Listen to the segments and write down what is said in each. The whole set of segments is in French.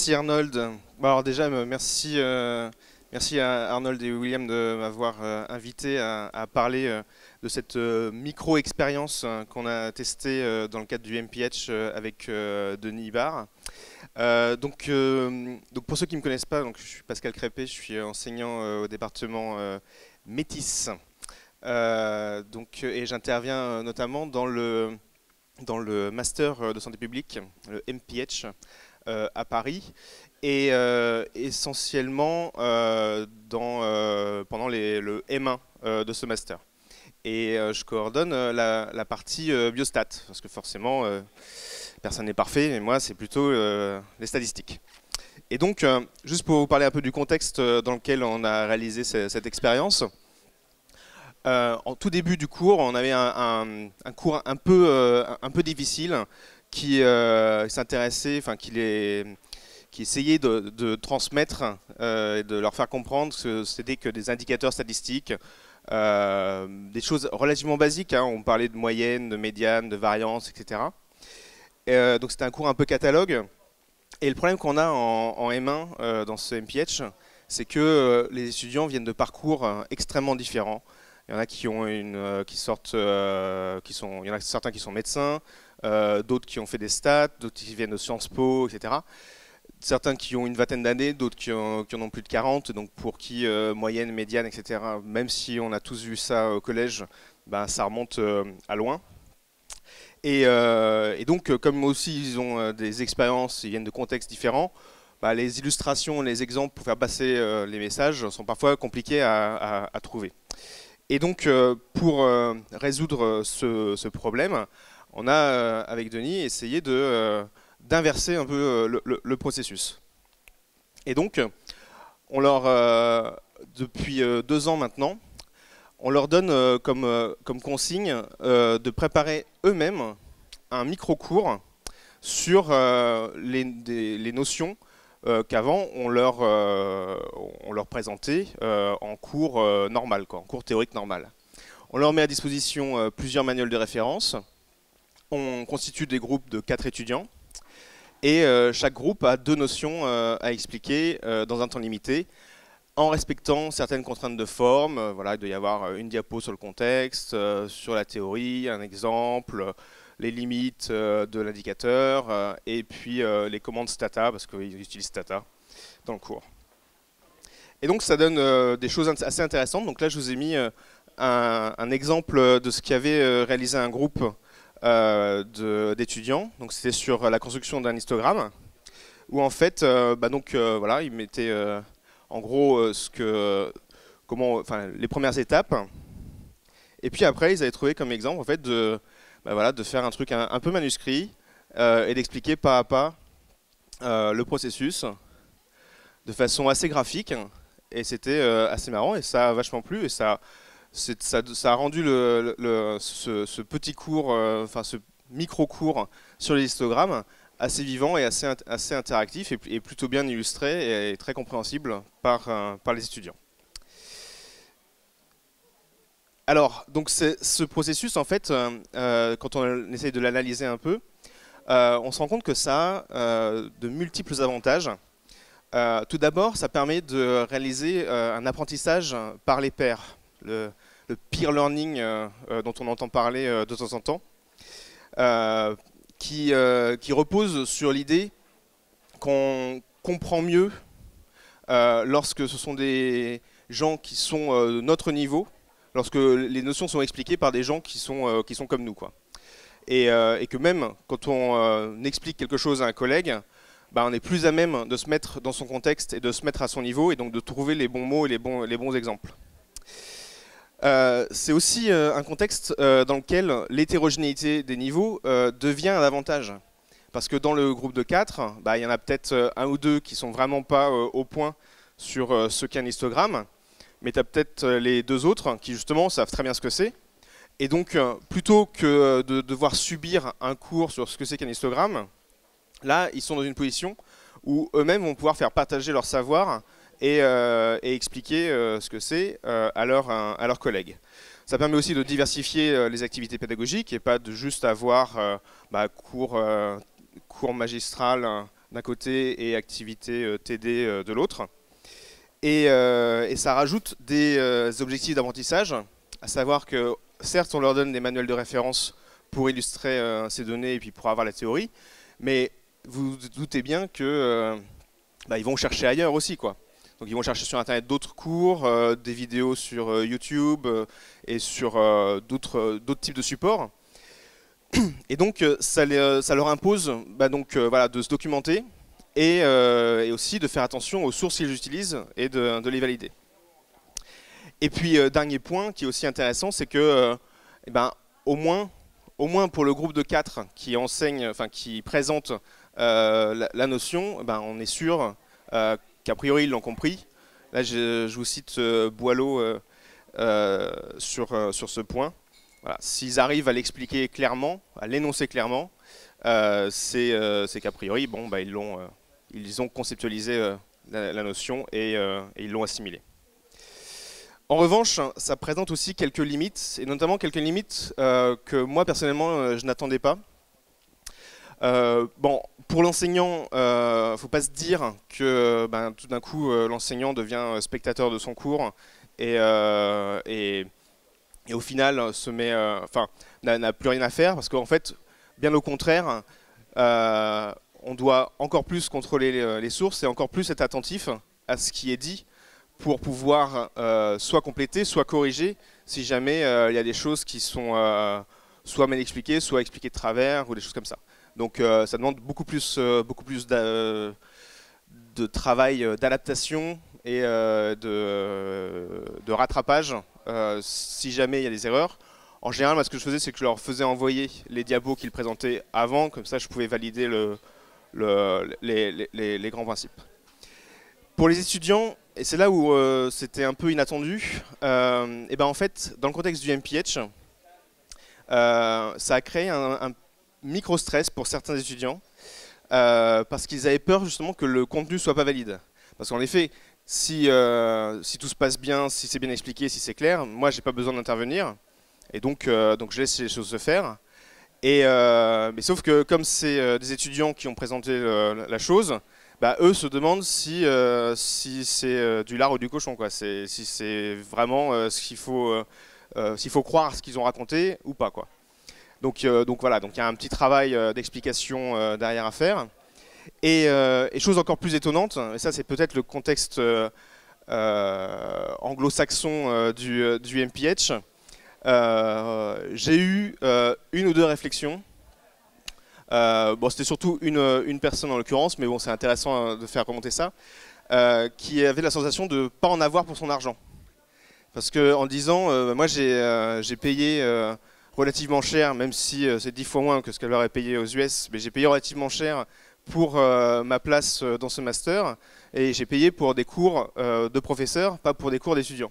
Merci Arnold. Bah, déjà, merci, euh, merci à Arnold et William de m'avoir euh, invité à, parler euh, de cette micro-expérience qu'on a testée dans le cadre du MPH avec Denis Ibar. donc, donc pour ceux qui ne me connaissent pas, donc, je suis Pascal Crépé, je suis enseignant au département Métis. donc, et j'interviens notamment dans le, dans le master de santé publique, le MPH, euh, à Paris et euh, essentiellement euh, dans, pendant le M1 de ce master. Et je coordonne la, partie biostat, parce que forcément, personne n'est parfait, mais moi, c'est plutôt les statistiques. Et donc, juste pour vous parler un peu du contexte dans lequel on a réalisé cette, expérience, en tout début du cours, on avait un, cours un peu, un peu difficile qui euh, s'intéressait, enfin qui qui essayaient de, transmettre euh, de leur faire comprendre que c'était que des indicateurs statistiques, euh, des choses relativement basiques. Hein. on parlait de moyenne, de médiane, de variance, etc. donc c'était un cours un peu catalogue. Et le problème qu'on a en, en M1 dans ce MPH, c'est que les étudiants viennent de parcours hein, extrêmement différents. Il y en a qui ont une, euh, qui sortent, euh, qui sont, il en a certains qui sont médecins, euh, d'autres qui ont fait des stats, d'autres qui viennent de Sciences Po, etc certains qui ont une vingtaine d'années, d'autres qui, en ont plus de 40, donc pour qui moyenne, médiane, etc., même si on a tous vu ça au collège, ben, ça remonte à loin. Et, donc, comme aussi ils ont des expériences, ils viennent de contextes différents, bah, les illustrations, les exemples pour faire passer les messages sont parfois compliqués à trouver. Et donc, euh, pour euh, résoudre euh, ce, problème, on a, avec Denis, essayé d'inverser un peu le, processus. Et donc, on leur, depuis deux ans maintenant, on leur donne comme, comme consigne de préparer eux-mêmes un micro-cours sur les notions euh, qu'avant on leur, euh, présentait euh, en cours normal, cours théorique normal. On leur met à disposition plusieurs manuels de référence. On constitue des groupes de quatre étudiants. Et chaque groupe a deux notions à expliquer dans un temps limité, en respectant certaines contraintes de forme. voilà, il doit y avoir une diapo sur le contexte, sur la théorie, un exemple, les limites euh, de l'indicateur euh, et puis euh, les commandes stata, parce qu'ils utilisent stata dans le cours. Et donc ça donne des choses assez intéressantes. Donc là, je vous ai mis un, exemple de ce qu'avait réalisé un groupe d'étudiants. Donc c'était sur la construction d'un histogramme, où en fait, bah, donc voilà, ils mettaient en gros ce que, comment, enfin les premières étapes. Et puis après, ils avaient trouvé comme exemple en fait de bah voilà, de faire un truc un, peu manuscrit euh, et d'expliquer pas à pas euh, le processus de façon assez graphique. Et c'était euh, assez marrant et ça a vachement plu et ça, ça, a rendu le, ce, petit cours, enfin ce micro-cours sur les histogrammes assez vivant et assez, assez interactif et, et, plutôt bien illustré et, très compréhensible par, par les étudiants. Alors, donc ce processus, en fait, euh, euh, quand on essaye de l'analyser un peu, euh, on se rend compte que ça a de multiples avantages. tout d'abord, ça permet de réaliser un apprentissage par les pairs, le, peer learning dont on entend parler de temps en temps, qui, repose sur l'idée qu'on comprend mieux lorsque ce sont des gens qui sont de notre niveau lorsque les notions sont expliquées par des gens qui sont, euh, qui sont comme nous. Quoi. Et, euh, que même quand on euh, explique quelque chose à un collègue, bah, on est plus à même de se mettre dans son contexte et de se mettre à son niveau et donc de trouver les bons mots et les bons, les bons exemples. c'est aussi un contexte dans lequel l'hétérogénéité des niveaux devient un avantage. Parce que dans le groupe de 4, bah, il y en a peut-être un ou deux qui sont vraiment pas au point sur ce qu'est un histogramme mais tu as peut-être euh, les deux autres hein, qui justement savent très bien ce que c'est. Et donc, euh, plutôt que euh, de devoir subir un cours sur ce que c'est qu'un histogramme, là, ils sont dans une position où eux-mêmes vont pouvoir faire partager leur savoir et, expliquer ce que c'est à, à, leurs collègues. Ça permet aussi de diversifier les activités pédagogiques et pas de juste avoir bah, cours, cours magistral hein, d'un côté et activités TD de l'autre. Euh, et, ça rajoute des euh, objectifs d'apprentissage, à savoir que certes, on leur donne des manuels de référence pour illustrer euh, ces données et puis pour avoir la théorie, mais vous vous doutez bien qu'ils bah, vont chercher ailleurs aussi, quoi. Donc ils vont chercher sur internet d'autres cours, des vidéos sur YouTube et sur d'autres types de supports. Et donc ça, leur impose bah, donc de se documenter, euh, et, aussi de faire attention aux sources qu'ils utilisent et de, les valider. Et puis, euh, dernier point qui est aussi intéressant, c'est que, euh, eh ben, au, moins, au moins pour le groupe de quatre qui, enseigne, enfin, qui présente la, notion, eh ben, on est sûr qu'a priori ils l'ont compris. Là, je, vous cite Boileau sur, sur ce point. S'ils arrivent à l'expliquer clairement, à l'énoncer clairement, euh, c'est qu'à qu'a priori, bon, bah, ils l'ont ils ont conceptualisé euh, la, notion et, euh, ils l'ont assimilée. En revanche, ça présente aussi quelques limites, et notamment quelques limites euh, que moi personnellement je n'attendais pas. bon, pour l'enseignant, il ne faut pas se dire que ben, tout d'un coup l'enseignant devient spectateur de son cours et, et au final se met, enfin, n'a plus rien à faire parce qu'en fait, bien au contraire, on doit encore plus contrôler euh, les sources et encore plus être attentif à ce qui est dit pour pouvoir euh, soit compléter, soit corriger si jamais euh, il y a des choses qui sont soit mal expliquées, soit expliquées de travers ou des choses comme ça. Donc ça demande beaucoup plus, beaucoup plus de travail d'adaptation et de, de, rattrapage si jamais il y a des erreurs. En général, moi, ce que je faisais, c'est que je leur faisais envoyer les diabos qu'ils présentaient avant, comme ça je pouvais valider le, le, les, grands principes. Pour les étudiants, et c'est là où euh, c'était un peu inattendu, euh, et ben en fait, dans le contexte du MPH, euh, ça a créé un, micro-stress pour certains étudiants, parce qu'ils avaient peur justement que le contenu soit pas valide. Parce qu'en effet, si, tout se passe bien, si c'est bien expliqué, si c'est clair, moi j'ai pas besoin d'intervenir, et donc, donc je laisse les choses se faire. Euh, mais sauf que comme c'est euh, des étudiants qui ont présenté euh, la chose, bah, eux se demandent si, c'est du lard ou du cochon, quoi. si c'est vraiment ce qu'il faut, s'il faut croire ce qu'ils ont raconté ou pas. Quoi. Donc, voilà, donc il y a un petit travail d'explication derrière à faire. Et, chose encore plus étonnante, et ça c'est peut-être le contexte anglo-saxon du, du MPH, euh, j'ai eu euh, une ou deux réflexions. Euh, bon, c'était surtout une, une, personne en l'occurrence, mais bon, c'est intéressant hein, de faire commenter ça, qui avait la sensation de ne pas en avoir pour son argent. Parce que en disant, bah, moi j'ai payé relativement cher, même si c'est dix fois moins que ce qu'elle aurait payé aux US, mais j'ai payé relativement cher pour ma place dans ce master, et j'ai payé pour des cours de professeurs, pas pour des cours d'étudiants.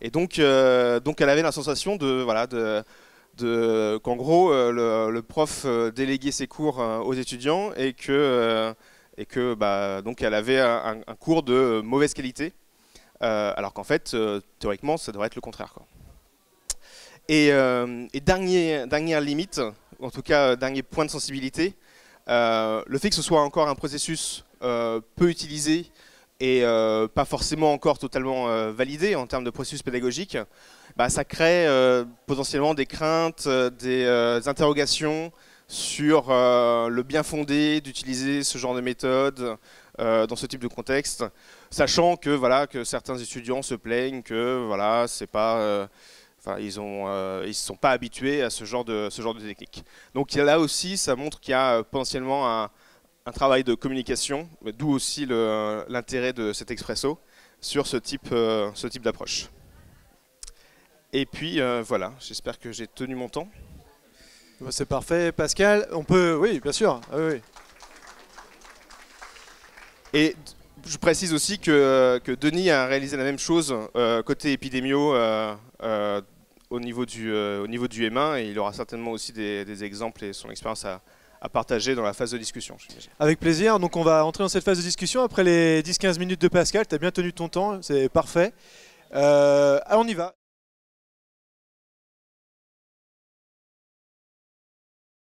Et donc, euh, donc elle avait la sensation de, voilà, de, qu'en gros, euh, le, prof euh, déléguait ses cours aux étudiants et que, et que bah, donc elle avait un, cours de mauvaise qualité, alors qu'en fait, théoriquement, ça devrait être le contraire. Et, et dernier, dernière limite, en tout cas, dernier point de sensibilité, le fait que ce soit encore un processus peu utilisé et euh, pas forcément encore totalement euh, validé en termes de processus pédagogique, bah, ça crée euh, potentiellement des craintes, des interrogations sur le bien fondé d'utiliser ce genre de méthode dans ce type de contexte, sachant que voilà que certains étudiants se plaignent que voilà c'est pas Enfin, ils ne se sont pas habitués à ce genre de, ce genre de technique. Donc là aussi, ça montre qu'il y a potentiellement un, un travail de communication, d'où aussi l'intérêt de cet expresso sur ce type, euh, ce type d'approche. Et puis euh, voilà, j'espère que j'ai tenu mon temps. Bah, c'est parfait, Pascal. On peut, oui, bien sûr. Ah, et je précise aussi euh, que, Denis a réalisé la même chose côté épidémio au, niveau du, niveau du M1 et il aura certainement aussi des, des exemples et son expérience à, à partager dans la phase de discussion. Avec plaisir. Donc on va entrer dans cette phase de discussion après les 10-15 minutes de Pascal. Tu as bien tenu ton temps, c'est parfait. Euh, ah, on y va.